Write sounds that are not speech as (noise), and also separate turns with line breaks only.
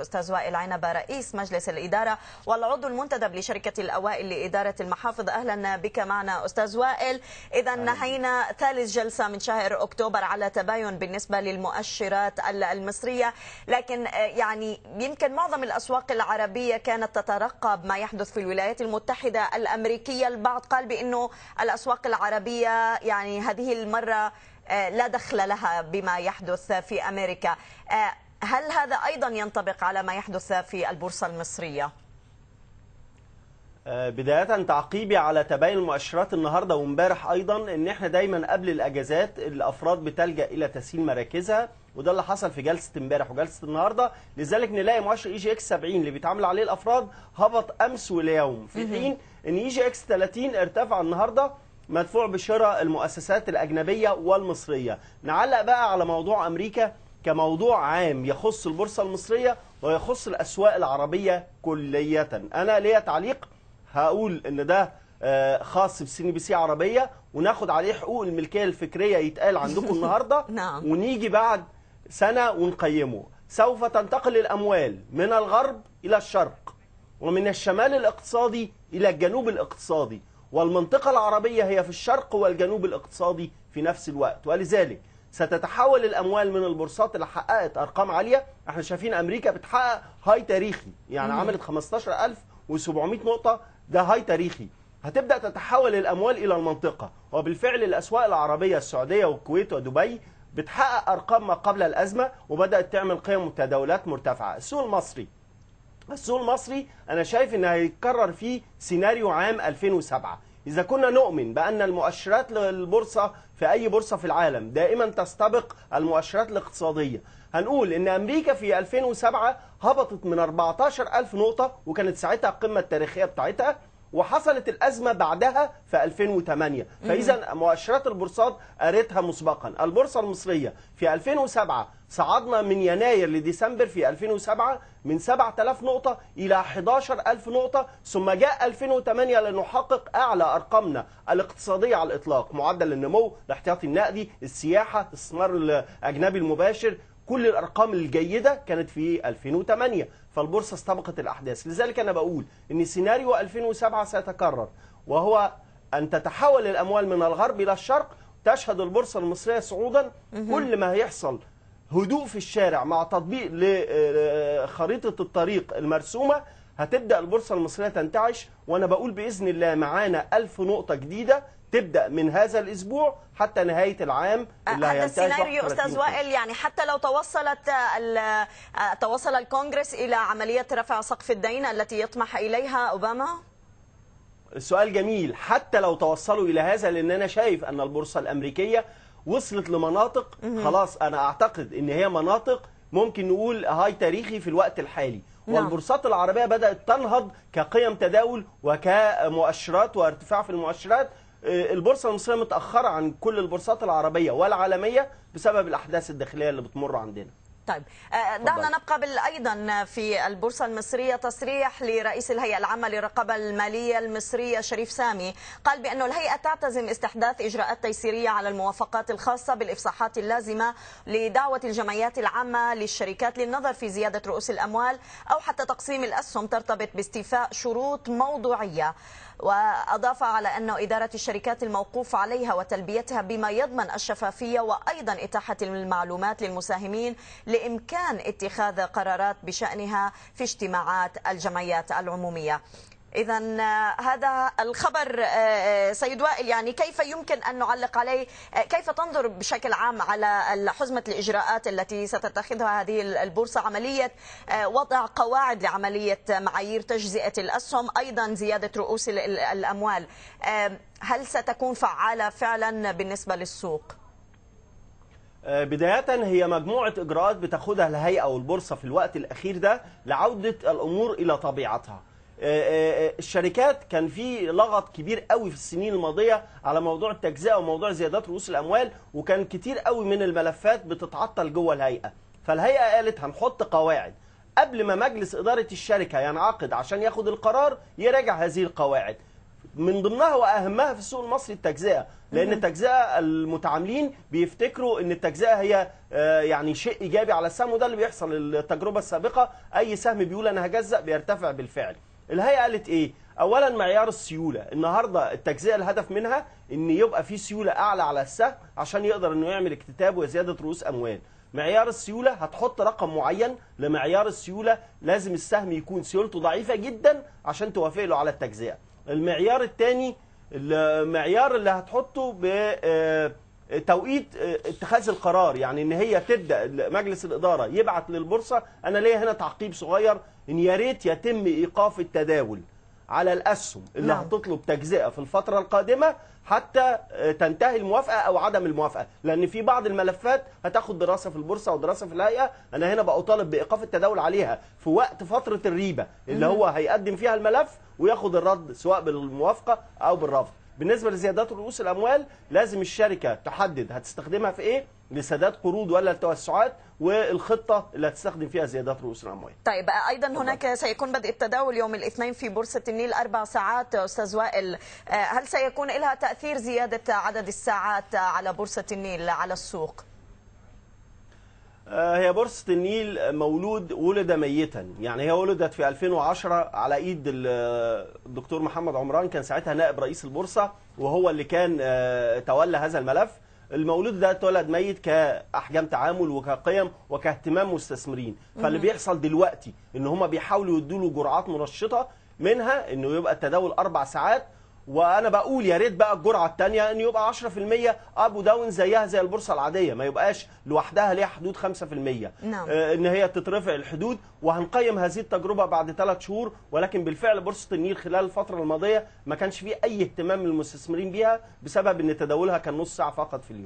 أستاذ وائل عنبه رئيس مجلس الإدارة والعضو المنتدب لشركة الأوائل لإدارة المحافظ أهلا بك معنا أستاذ وائل إذا نهينا ثالث جلسة من شهر أكتوبر على تباين بالنسبة للمؤشرات المصرية لكن آه، يعني يمكن معظم الأسواق العربية كانت تترقب ما يحدث في الولايات المتحدة الأمريكية البعض قال بأنه الأسواق العربية يعني هذه المرة آه، لا دخل لها بما يحدث في أمريكا آه، هل هذا أيضا ينطبق على ما يحدث في البورصة المصرية؟
آه، بداية تعقيبي على تباين المؤشرات النهارده وامبارح ايضا ان احنا دايما قبل الاجازات الافراد بتلجا الى تسهيل مراكزها وده اللي حصل في جلسه امبارح وجلسه النهارده لذلك نلاقي مؤشر اي جي اكس 70 اللي بيتعامل عليه الافراد هبط امس واليوم في حين ان اي جي اكس 30 ارتفع النهارده مدفوع بشراء المؤسسات الاجنبيه والمصريه نعلق بقى على موضوع امريكا كموضوع عام يخص البورصة المصرية ويخص الأسواق العربية كلية أنا ليا تعليق هقول إن ده آه، خاص بسي بي سي عربية وناخد عليه حقوق الملكية الفكرية يتقال عندكم (laughs) النهاردة نعم. ونيجي بعد سنة ونقيمه سوف تنتقل الأموال من الغرب إلى الشرق ومن الشمال الاقتصادي إلى الجنوب الاقتصادي والمنطقة العربية هي في الشرق والجنوب الاقتصادي في نفس الوقت ولذلك ستتحول الاموال من البورصات اللي حققت ارقام عاليه احنا شايفين امريكا بتحقق هاي تاريخي يعني مم. عملت 15700 نقطه ده هاي تاريخي هتبدا تتحول الاموال الى المنطقه وبالفعل الاسواق العربيه السعوديه والكويت ودبي بتحقق ارقام ما قبل الازمه وبدات تعمل قيم متداولات مرتفعه السوق المصري السوق المصري انا شايف ان هيتكرر فيه سيناريو عام 2007 اذا كنا نؤمن بان المؤشرات للبورصه في أي بورصة في العالم دائما تستبق المؤشرات الاقتصادية هنقول إن أمريكا في 2007 هبطت من 14000 نقطة وكانت ساعتها القمة التاريخية بتاعتها وحصلت الأزمة بعدها في 2008 فإذا مؤشرات البورصات قريتها مسبقا البورصة المصرية في 2007 صعدنا من يناير لديسمبر في 2007 من 7000 نقطة إلى 11000 نقطة ثم جاء 2008 لنحقق أعلى أرقامنا الاقتصادية على الإطلاق معدل النمو الاحتياطي النقدي السياحة الاستثمار الأجنبي المباشر كل الارقام الجيده كانت في 2008 فالبورصه استبقت الاحداث لذلك انا بقول ان سيناريو 2007 سيتكرر وهو ان تتحول الاموال من الغرب الى الشرق تشهد البورصه المصريه صعودا كل ما هيحصل هدوء في الشارع مع تطبيق لخريطه آه، الطريق المرسومه هتبدا البورصه المصريه تنتعش وانا بقول باذن الله معانا 1000 نقطه جديده تبدا من هذا الاسبوع حتى نهايه العام آه، اللي هذا السيناريو استاذ وائل
يعني حتى لو توصلت آه، توصل الكونغرس الى عمليه رفع سقف الدين التي يطمح اليها اوباما
السؤال جميل حتى لو توصلوا الى هذا لان انا شايف ان البورصه الامريكيه وصلت لمناطق خلاص انا اعتقد ان هي مناطق ممكن نقول هاي تاريخي في الوقت الحالي نعم. والبورصات العربيه بدات تنهض كقيم تداول وكمؤشرات وارتفاع في المؤشرات آه، البورصه المصريه متاخره عن كل البورصات العربيه والعالميه بسبب الاحداث الداخليه اللي بتمر عندنا
طيب آه، دعنا نبقى ايضا في البورصه المصريه تصريح لرئيس الهيئه العامه للرقابه الماليه المصريه شريف سامي قال بانه الهيئه تعتزم استحداث اجراءات تيسيريه على الموافقات الخاصه بالافصاحات اللازمه لدعوه الجمعيات العامه للشركات للنظر في زياده رؤوس الاموال او حتى تقسيم الاسهم ترتبط باستيفاء شروط موضوعيه وأضاف على أن إدارة الشركات الموقوف عليها وتلبيتها بما يضمن الشفافية وأيضا إتاحة المعلومات للمساهمين بإمكان اتخاذ قرارات بشأنها في اجتماعات الجمعيات العمومية إذا آه، هذا الخبر آه، آه، سيد وائل يعني كيف يمكن أن نعلق عليه كيف تنظر بشكل عام على حزمة الإجراءات التي ستتخذها هذه البورصة عملية وضع قواعد لعملية معايير تجزئة الأسهم أيضا زيادة رؤوس الأموال هل ستكون فعالة فعلا بالنسبة للسوق؟
آه، بداية هي مجموعة إجراءات بتاخدها الهيئة والبورصة في الوقت الأخير ده لعودة الأمور إلى طبيعتها آه، آه، الشركات كان في لغط كبير قوي في السنين الماضيه على موضوع التجزئه وموضوع زيادات رؤوس الاموال وكان كتير قوي من الملفات بتتعطل جوه الهيئه فالهيئه قالت هنحط قواعد قبل ما مجلس اداره الشركه ينعقد عشان ياخد القرار يراجع هذه القواعد من ضمنها واهمها في السوق المصري التجزئه لان التجزئه المتعاملين بيفتكروا ان التجزئه هي آه، يعني شيء ايجابي على السهم وده اللي بيحصل التجربه السابقه اي سهم بيقول انا هجزأ بيرتفع بالفعل الهيئه قالت ايه اولا معيار السيوله النهارده التجزئه الهدف منها ان يبقى في سيوله اعلى على السهم عشان يقدر انه يعمل اكتتاب وزياده رؤوس اموال معيار السيولة هتحط رقم معين لمعيار السيولة لازم السهم يكون سيولته ضعيفة جدا عشان توافق له على التجزئة المعيار الثاني المعيار اللي هتحطه بتوقيت آه، آه، اتخاذ القرار يعني ان هي تبدا مجلس الاداره يبعت للبورصه انا ليا هنا تعقيب صغير ان يا ريت يتم ايقاف التداول على الأسهم اللي نعم. هتطلب تجزئة في الفترة القادمة حتى آه، تنتهي الموافقة أو عدم الموافقة لأن في بعض الملفات هتاخد دراسة في البورصة ودراسة في الهيئة أنا هنا بطالب بإيقاف التداول عليها في وقت فترة الريبة اللي هو هيقدم فيها الملف وياخد الرد سواء بالموافقة أو بالرفض بالنسبة لزيادات رؤوس الأموال لازم الشركة تحدد هتستخدمها في إيه لسداد قروض ولا لتوسعات والخطه اللي هتستخدم فيها زيادات رؤوس الاموال.
طيب ايضا طبعا. هناك سيكون بدء التداول يوم الاثنين في بورصه النيل اربع ساعات استاذ وائل آه، هل سيكون لها تاثير زياده عدد الساعات على بورصه النيل على السوق؟
آه، هي بورصة النيل مولود ولد ميتا يعني هي ولدت في 2010 على ايد الدكتور محمد عمران كان ساعتها نائب رئيس البورصة وهو اللي كان آه، تولى هذا الملف المولود ده اتولد ميت كاحجام تعامل وكقيم وكاهتمام مستثمرين فاللي بيحصل دلوقتي ان هم بيحاولوا يدوا له جرعات منشطه منها انه يبقى التداول اربع ساعات وانا بقول يا ريت بقى الجرعه الثانيه ان يبقى 10% اب وداون زيها زي البورصه العاديه ما يبقاش لوحدها ليها حدود 5% نعم. آه ان هي تترفع الحدود وهنقيم هذه التجربه بعد ثلاث شهور ولكن بالفعل بورصه النيل خلال الفتره الماضيه ما كانش فيه اي اهتمام من المستثمرين بيها بسبب ان تداولها كان نص ساعه فقط في اليوم